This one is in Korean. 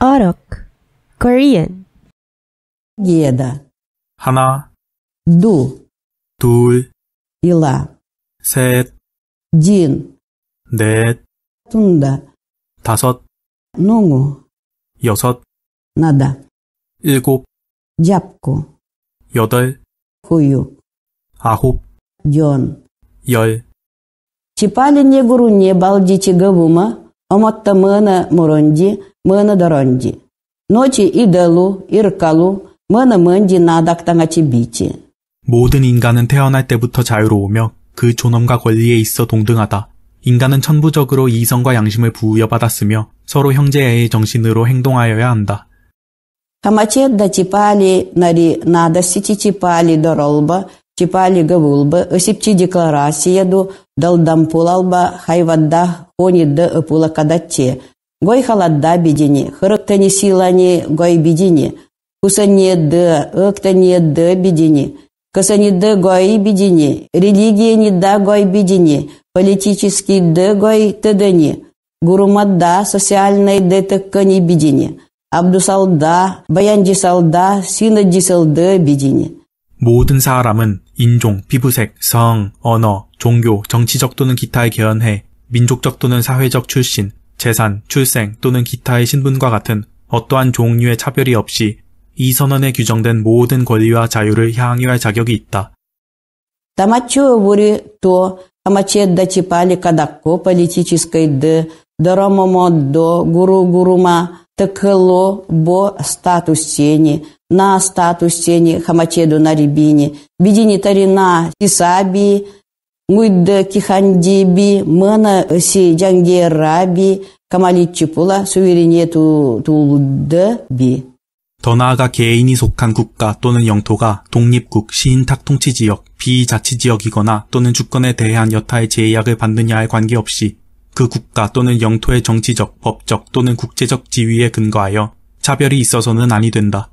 Orok, Korean. Еда. 하나, 두, 둘, ила, 셋, 딘, 넷, 둔다, 다섯, 농우, 여섯, 나다, 일곱, 잡고, 여덟, 후유, 아홉, 연, 열. Чипали негуру не балдичи гавума, омоттамына муронди, mână de rondi. Noci i dălu, ircalu, mână mândi 나닥당같이 비치. 모든 인간은 태어날 때부터 자유로우며 그 존엄과 권리에 있어 동등하다. 인간은 천부적으로 이성과 양심을 부여받았으며 서로 형제애의 정신으로 행동하여야 한다. Хамачет да типали нари надо сити типали доролба, типали гавулба, осипчи декларасия ду, далдампулалба хайвадда хони да пула кадатте, Гой халадда бедени, хырыктани силани гой бедени, кусанеды, ыктанеды бедени, касаниды гой бедини, религия не да гой бедини, политический ды гой тыдани, гурумадда социальной детеккани бедини, абдусалда, баяндисалда, синадисалды бедини. 모든 사람은 인종, 피부색, 성, 언어, 종교, 정치적 또는 기타에 개연해 민족적 또는 사회적 출신, 재산, 출생 또는 기타의 신분과 같은 어떠한 종류의 차별이 없이 이 선언에 규정된 모든 권리와 자유를 향유할 자격이 있다. Тамачу вори то, амаче дочипали кадакко политической д, дарамомо до гуру гурума такело бо статус тени, на статус тени хамачеду на рябине, бедини тарина, тисаби, Мыдды Кихандиби, Мына с и Джангераби, Камали Чипула суверениту тулдби. 더 나아가 개인이 속한 국가 또는 영토가 독립국, 시인탁 통치지역, 비자치지역이거나 또는 주권에 대한 여타의 제약을 받느냐에 관계없이 그 국가 또는 영토의 정치적, 법적 또는 국제적 지위에 근거하여 차별이 있어서는 아니 된다.